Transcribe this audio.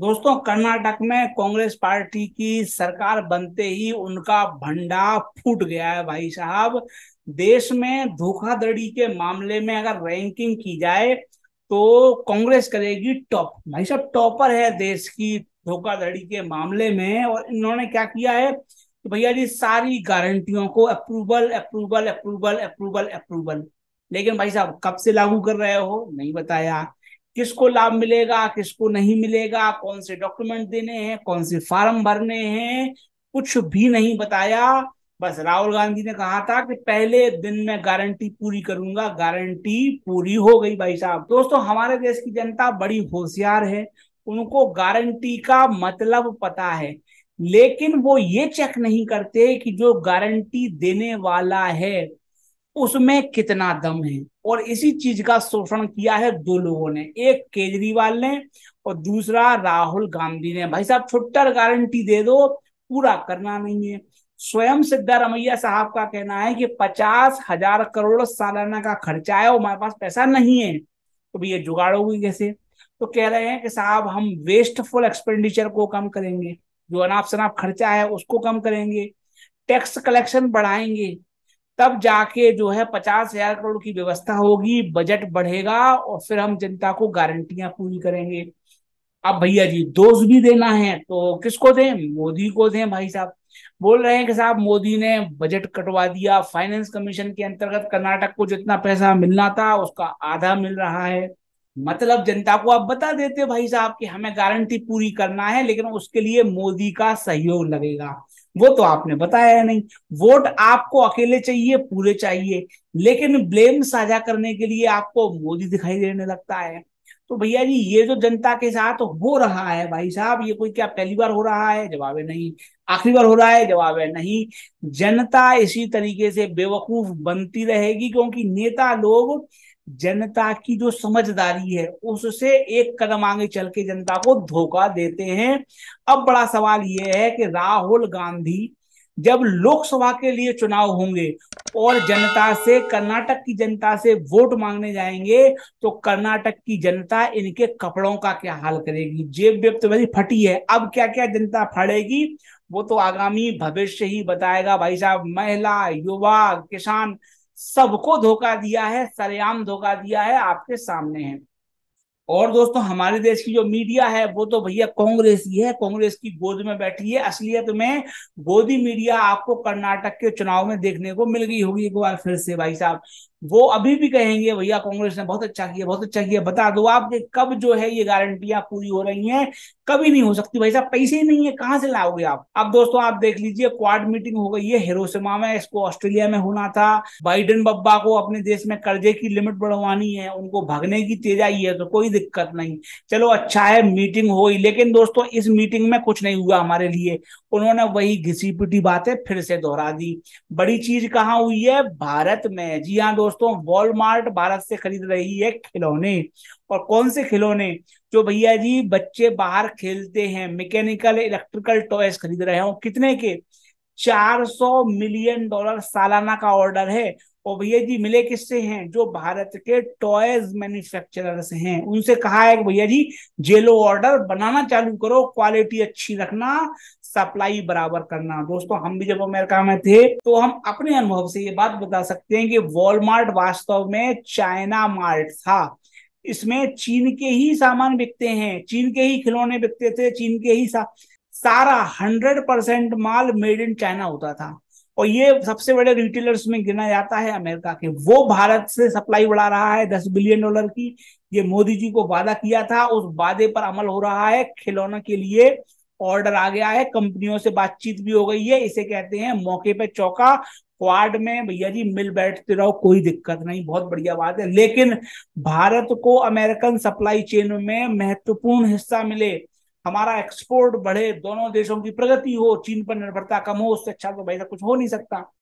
दोस्तों कर्नाटक में कांग्रेस पार्टी की सरकार बनते ही उनका भंडा फूट गया है भाई साहब देश में धोखाधड़ी के मामले में अगर रैंकिंग की जाए तो कांग्रेस करेगी टॉप भाई साहब टॉपर है देश की धोखाधड़ी के मामले में और इन्होंने क्या किया है कि भैया जी सारी गारंटियों को approval approval approval approval approval लेकिन भाई साहब कब से लागू कर रहे हो नहीं बताया किसको लाभ मिलेगा किसको नहीं मिलेगा कौन से डॉक्यूमेंट देने हैं कौन से फॉर्म भरने हैं कुछ भी नहीं बताया बस राहुल गांधी ने कहा था कि पहले दिन में गारंटी पूरी करूंगा गारंटी पूरी हो गई भाई साहब दोस्तों हमारे देश की जनता बड़ी होशियार है उनको गारंटी का मतलब पता है लेकिन वो ये चेक नहीं करते कि जो गारंटी देने वाला है उसमें कितना दम है और इसी चीज का शोषण किया है दो लोगों ने एक केजरीवाल ने और दूसरा राहुल गांधी ने भाई साहब छुट्टर गारंटी दे दो पूरा करना नहीं है स्वयं सिद्धारमैया साहब का कहना है कि पचास हजार करोड़ सालाना का खर्चा है और हमारे पास पैसा नहीं है तो भैया जुगाड़ होगी कैसे तो कह रहे हैं कि साहब हम वेस्टफुल एक्सपेंडिचर को कम करेंगे जो अनाप शनाप खर्चा है उसको कम करेंगे टैक्स कलेक्शन बढ़ाएंगे तब जाके जो है पचास हजार करोड़ की व्यवस्था होगी बजट बढ़ेगा और फिर हम जनता को गारंटियां पूरी करेंगे अब भैया जी दोष भी देना है तो किसको दें मोदी को दें भाई साहब बोल रहे हैं कि साहब मोदी ने बजट कटवा दिया फाइनेंस कमीशन के अंतर्गत कर्नाटक को जितना पैसा मिलना था उसका आधा मिल रहा है मतलब जनता को आप बता देते भाई साहब कि हमें गारंटी पूरी करना है लेकिन उसके लिए मोदी का सहयोग लगेगा वो तो आपने बताया नहीं वोट आपको अकेले चाहिए पूरे चाहिए लेकिन ब्लेम साझा करने के लिए आपको मोदी दिखाई देने लगता है तो भैया जी ये जो जनता के साथ हो रहा है भाई साहब ये कोई क्या पहली बार हो रहा है जवाब है नहीं आखिरी बार हो रहा है जवाब है नहीं जनता इसी तरीके से बेवकूफ बनती रहेगी क्योंकि नेता लोग जनता की जो समझदारी है उससे एक कदम आगे चल के जनता को धोखा देते हैं अब बड़ा सवाल यह है कि राहुल गांधी जब लोकसभा के लिए चुनाव होंगे और जनता से कर्नाटक की जनता से वोट मांगने जाएंगे तो कर्नाटक की जनता इनके कपड़ों का क्या हाल करेगी जेब वेब तो वैसे फटी है अब क्या क्या जनता फाड़ेगी वो तो आगामी भविष्य ही बताएगा भाई साहब महिला युवा किसान सबको धोखा दिया है सरेआम धोखा दिया है आपके सामने है और दोस्तों हमारे देश की जो मीडिया है वो तो भैया कांग्रेस ही है कांग्रेस की गोद में बैठी है असलियत में गोदी मीडिया आपको कर्नाटक के चुनाव में देखने को मिल गई होगी एक बार फिर से भाई साहब वो अभी भी कहेंगे भैया कांग्रेस ने बहुत अच्छा किया बहुत अच्छा किया बता दो आपके कब जो है ये गारंटियां पूरी हो रही हैं कभी नहीं हो सकती भाई साहब पैसे ही नहीं है कहाँ से लाओगे आप अब दोस्तों आप देख लीजिए क्वाड मीटिंग हो गई है हिरोसिमा में इसको ऑस्ट्रेलिया में होना था बाइडन बब्बा को अपने देश में कर्जे की लिमिट बढ़वानी है उनको भागने की तेज आई है तो कोई कोई दिक्कत नहीं चलो अच्छा है मीटिंग हुई लेकिन दोस्तों इस मीटिंग में कुछ नहीं हुआ हमारे लिए उन्होंने वही घिसी पिटी बातें फिर से दोहरा दी बड़ी चीज कहाँ हुई है भारत में जी हाँ दोस्तों वॉलमार्ट भारत से खरीद रही है खिलौने और कौन से खिलौने जो भैया जी बच्चे बाहर खेलते हैं मैकेनिकल इलेक्ट्रिकल टॉयस खरीद रहे हो कितने के 400 मिलियन डॉलर सालाना का ऑर्डर है और भैया जी मिले किससे हैं जो भारत के टॉयज मैन्युफैक्चरर हैं उनसे कहा है भैया जी जेलो ऑर्डर बनाना चालू करो क्वालिटी अच्छी रखना सप्लाई बराबर करना दोस्तों हम भी जब अमेरिका में थे तो हम अपने अनुभव से ये बात बता सकते हैं कि वॉलमार्ट वास्तव में चाइना मार्ट था इसमें चीन के ही सामान बिकते हैं चीन के ही खिलौने बिकते थे चीन के ही सा सारा हंड्रेड परसेंट माल मेड इन चाइना होता था और ये सबसे बड़े रिटेलर्स में गिना जाता है अमेरिका के वो भारत से सप्लाई बढ़ा रहा है दस बिलियन डॉलर की ये मोदी जी को वादा किया था उस वादे पर अमल हो रहा है खिलौना के लिए ऑर्डर आ गया है कंपनियों से बातचीत भी हो गई है इसे कहते हैं मौके पे चौका क्वाड में भैया जी मिल बैठते रहो कोई दिक्कत नहीं बहुत बढ़िया बात है लेकिन भारत को अमेरिकन सप्लाई चेन में महत्वपूर्ण हिस्सा मिले हमारा एक्सपोर्ट बढ़े दोनों देशों की प्रगति हो चीन पर निर्भरता कम हो उससे अच्छा तो भाई कुछ हो नहीं सकता